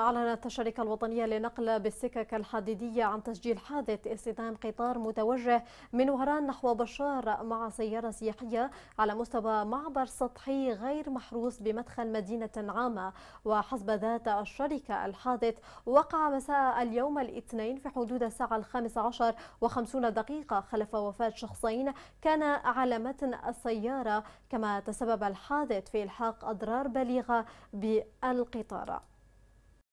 أعلنت الشركة الوطنية لنقل بالسكك الحديدية عن تسجيل حادث اصطدام قطار متوجه من وهران نحو بشار مع سيارة سياحية على مستوى معبر سطحي غير محروس بمدخل مدينة عامة وحسب ذات الشركة الحادث وقع مساء اليوم الاثنين في حدود الساعة الخامسة عشر وخمسون دقيقة خلف وفاة شخصين كان على متن السيارة كما تسبب الحادث في إلحاق أضرار بليغة بالقطار